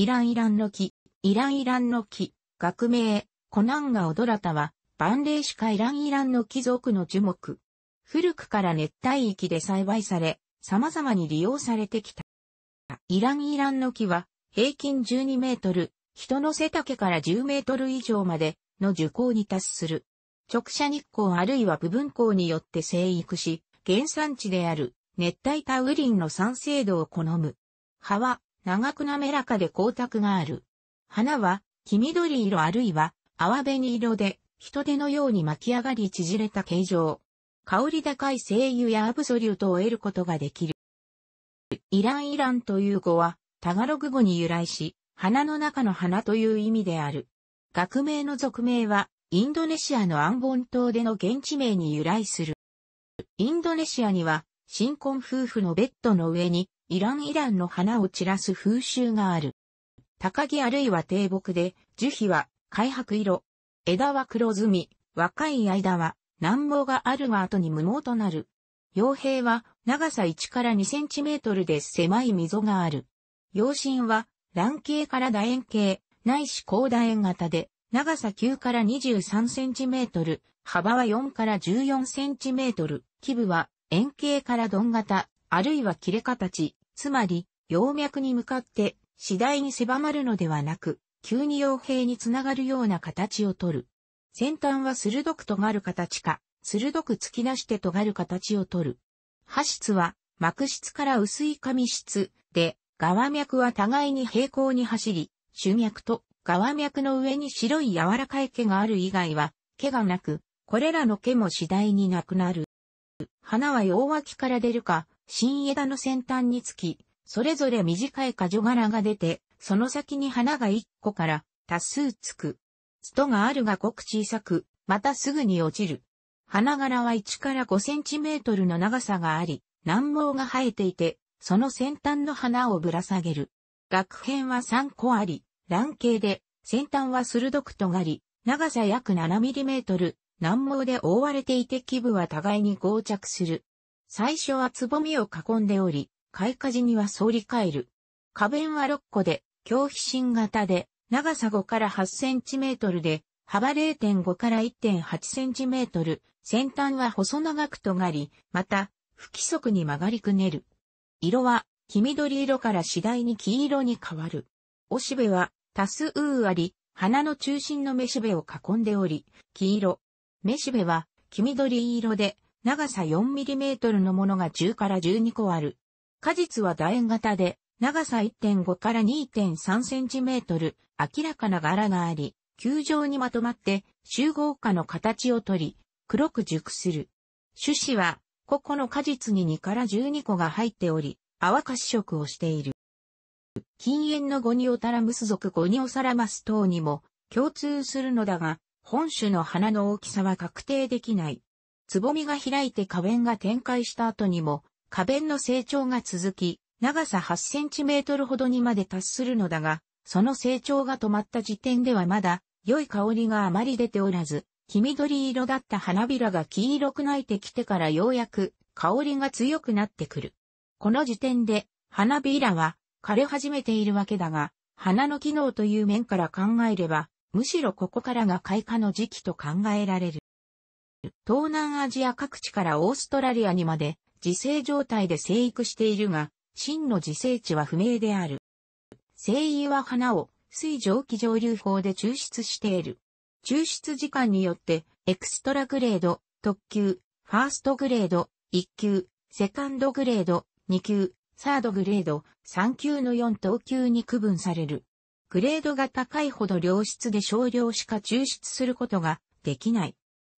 イランイランの木、イランイランの木、学名、コナンガオドラタは、万霊種かイランイランの貴族の樹木。古くから熱帯域で栽培され、様々に利用されてきた。イランイランの木は、平均12メートル、人の背丈から10メートル以上までの樹高に達する。直射日光あるいは部分光によって生育し、原産地である熱帯多雨林の酸性度を好む。葉は長く滑らかで光沢がある。花は、黄緑色あるいは、泡紅色で、人手のように巻き上がり縮れた形状。香り高い精油やアブソリュートを得ることができる。イランイランという語は、タガログ語に由来し、花の中の花という意味である。学名の俗名は、インドネシアのアンボン島での現地名に由来する。インドネシアには、新婚夫婦のベッドの上にイランイランの花を散らす風習がある。高木あるいは低木で、樹皮は開白色。枝は黒ずみ、若い間は難毛があるが後に無毛となる。傭兵は長さ1から2センチメートルで狭い溝がある。養針は卵形から楕円形、ないし高楕円型で、長さ9から23センチメートル、幅は4から14センチメートル、基部は円形から鈍型、あるいは切れ形、つまり、葉脈に向かって次第に狭まるのではなく、急に傭兵につながるような形をとる。先端は鋭く尖る形か、鋭く突き出して尖る形をとる。波質は膜質から薄い紙質で、側脈は互いに平行に走り、主脈と側脈の上に白い柔らかい毛がある以外は毛がなく、これらの毛も次第になくなる。花は両脇から出るか、新枝の先端につき、それぞれ短い果樹柄が出て、その先に花が一個から多数つく。ストがあるがごく小さく、またすぐに落ちる。花柄は1から5センチメートルの長さがあり、難毛が生えていて、その先端の花をぶら下げる。楽編は3個あり、卵形で、先端は鋭く尖り、長さ約7ミリメートル、難毛で覆われていて基部は互いに膠着する。最初はつぼみを囲んでおり、開花時には反り返る。花弁は6個で、強皮心型で、長さ5から8センチメートルで、幅0.5から1.8センチメートル、先端は細長く尖り、また、不規則に曲がりくねる。色は、黄緑色から次第に黄色に変わる。おしべは、多数あり、花の中心のめしべを囲んでおり、黄色。めしべは、黄緑色で、長さ 4mm のものが10から12個ある。果実は楕円型で、長さ1.5から2.3センチメートル、明らかな柄があり、球状にまとまって集合果の形をとり、黒く熟する。種子は、個々の果実に2から12個が入っており、淡かし色をしている。禁煙のゴニオタラムス属ゴニオサラマス等にも共通するのだが、本種の花の大きさは確定できない。つぼみが開いて花弁が展開した後にも、花弁の成長が続き、長さ8センチメートルほどにまで達するのだが、その成長が止まった時点ではまだ、良い香りがあまり出ておらず、黄緑色だった花びらが黄色く泣いてきてからようやく香りが強くなってくる。この時点で花びらは枯れ始めているわけだが、花の機能という面から考えれば、むしろここからが開花の時期と考えられる。東南アジア各地からオーストラリアにまで自生状態で生育しているが、真の自生地は不明である。生育は花を水蒸気蒸留法で抽出している。抽出時間によって、エクストラグレード、特級、ファーストグレード、1級、セカンドグレード、2級、サードグレード、3級の4等級に区分される。グレードが高いほど良質で少量しか抽出することができない。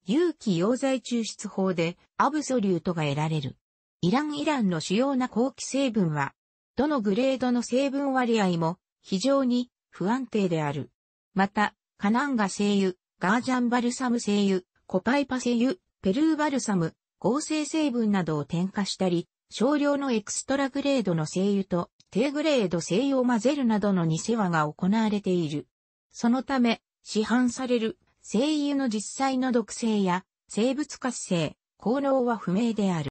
有機溶剤抽出法でアブソリュートが得られる。イランイランの主要な後期成分は、どのグレードの成分割合も非常に不安定である。また、カナンガ精油、ガージャンバルサム精油、コパイパ精油、ペルーバルサム、合成成分などを添加したり、少量のエクストラグレードの精油と低グレード精油を混ぜるなどの偽話が行われている。そのため、市販される精油の実際の毒性や生物活性、効能は不明である。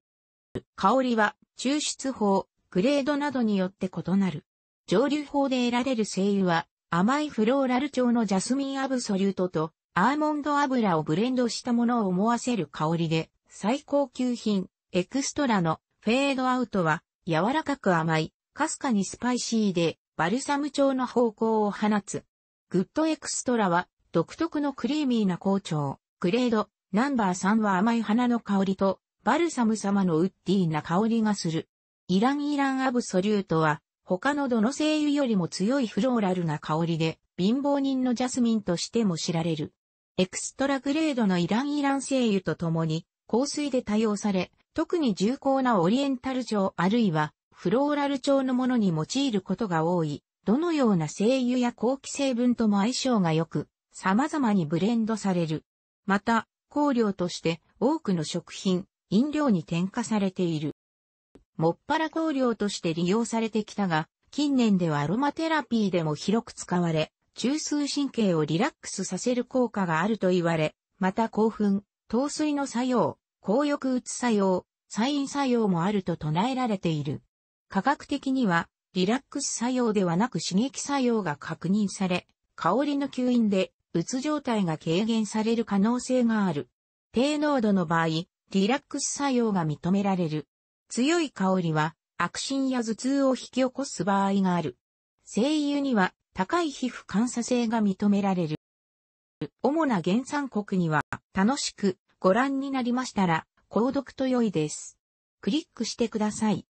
香りは抽出法、グレードなどによって異なる。蒸留法で得られる精油は甘いフローラル調のジャスミンアブソリュートとアーモンド油をブレンドしたものを思わせる香りで最高級品エクストラのフェードアウトは柔らかく甘い、かすかにスパイシーでバルサム調の方向を放つ。グッドエクストラは独特のクリーミーな好調、グレード、ナンバー3は甘い花の香りと、バルサム様のウッディーな香りがする。イランイランアブソリュートは、他のどの精油よりも強いフローラルな香りで、貧乏人のジャスミンとしても知られる。エクストラグレードのイランイラン精油とともに、香水で多用され、特に重厚なオリエンタル調あるいは、フローラル調のものに用いることが多い。どのような精油や後期成分とも相性が良く、様々にブレンドされる。また、香料として多くの食品、飲料に添加されている。もっぱら香料として利用されてきたが、近年ではアロマテラピーでも広く使われ、中枢神経をリラックスさせる効果があると言われ、また興奮、糖水の作用、抗抑うつ作用、サイン作用もあると唱えられている。科学的には、リラックス作用ではなく刺激作用が確認され、香りの吸引でうつ状態が軽減される可能性がある。低濃度の場合、リラックス作用が認められる。強い香りは、悪心や頭痛を引き起こす場合がある。精油には、高い皮膚感作性が認められる。主な原産国には、楽しくご覧になりましたら、購読と良いです。クリックしてください。